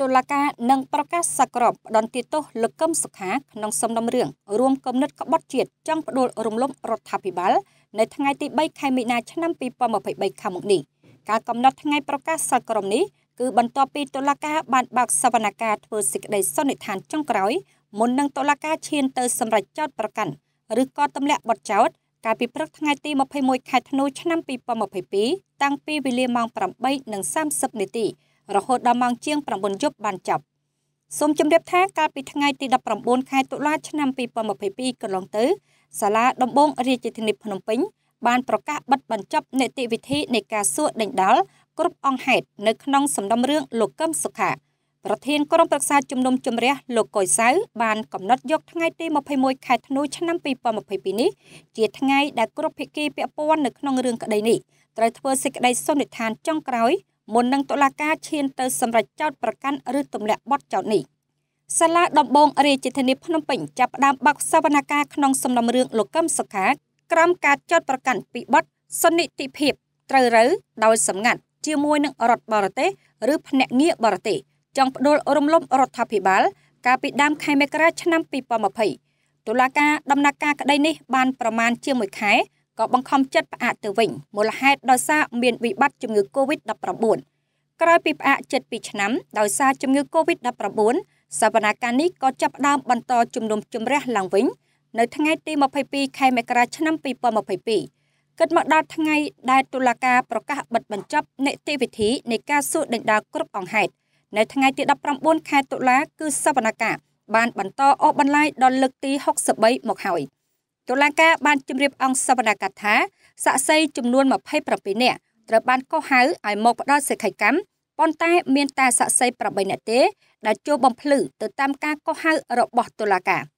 តុលាការនឹងប្រកាសសក្របផ្ដន្ទាទោសលោកកឹមសុខាក្នុងសំណុំរឿងរួមគំនិតក្បត់ជាតិចង់ផ្ដួលរំលំរដ្ឋាភិបាលនៅថ្ងៃទី3ខែមីនាឆ្នាំ2023ខាងមុខនេះការកំណត់ថ្ងៃប្រកាសសក្របនេះគឺបន្ទាប់ពីតុលាការបានបើកសវនកម្មធ្វើសេចក្តីសន្និដ្ឋានចុងក្រោយមុននឹងតុលាការឈានទៅសម្រេចចោទប្រកាន់ឬក៏ទម្លាក់បទចោទកាលពីព្រឹកថ្ងៃទី21ខែធ្នូឆ្នាំ2022តាំងពីវេលាម៉ោង8:30នាទីរហូតដល់ម៉ោងជាង9យប់បានចប់សូមជម្រាប ថាកាលពីថ្ងៃទី19ខែតុលាឆ្នាំ2022កន្លងទៅសាលាដំបង រាជធានីភ្នំពេញបានប្រកាសបិទបញ្ចប់នីតិវិធីនៃការសួរដេញដោលគ្រប់អង្គហេតុនៅក្នុងសំណុំរឿងលោកកឹមសុខាប្រធានក្រុមប្រឹក្សាជំនុំជម្រះលោកកុយសៅបានកំណត់យកថ្ងៃទី21ខែធ្នូឆ្នាំ2022នេះជាថ្ងៃដែលគ្រប់ភាគីពាក់ព័ន្ធនៅក្នុងរឿងក្តីនេះត្រូវធ្វើសេចក្តីសន្និដ្ឋានចុងក្រោយមុននឹងតុលាការឈានទៅសម្រេចចោតប្រកាន់ឬទម្លាក់បទចោតនេះសាលាដំបងរាជធានីភ្នំពេញចាប់ផ្ដើមបើកសវនកម្មក្នុងសំណុំរឿងលោកកឹមសុខាក្រោមការចោតប្រកាន់ពីបទសន្និតិភាព ត្រូវរើដោយសម្ងាត់ ជាមួយនឹងរដ្ឋបរទេសឬភ្នាក់ងារបរទេសចង់ផ្ដួលរំលំរដ្ឋាភិបាល កាលពីដើមខែមករា ឆ្នាំ2020តុលាការដំណាក់ការក្តីនេះបានប្រមាណជាមួយខែក៏បង្ខំចិត្តផ្អាកទៅវិញមូលហេតុដោយសារមានវិបត្តិជំងឺ Covid-19 ក្រោយពីផ្អាកចិត្ត2ឆ្នាំដោយសារជំងឺ Covid-19 សវនាការនេះក៏ចាប់ផ្ដើមបន្ត ជំនុំជម្រះឡើងវិញនៅថ្ងៃទី22ខែមករាឆ្នាំ2022គិតមកដល់ថ្ងៃដែលតុលាការប្រកាសបិទបញ្ចប់នីតិវិធីនៃការសួរដេញដោលគ្រប់អង្គហេតុនៅថ្ងៃទី19ខែតុលាគឺសវនាការបានបន្តអូបន្លាយដល់លើកទី63មកហើយ។តុលាការបានជម្រាបអង្គសវនកថាសាក់សីចំនួន27នាក់ត្រូវបានកោះហៅឲ្យមកផ្ដល់សិក្ខាកម្មប៉ុន្តែមានតែសាក់សី8នាក់ទេដែលចូលបំភ្លឺទៅតាមការកោះហៅរបស់តុលាការ។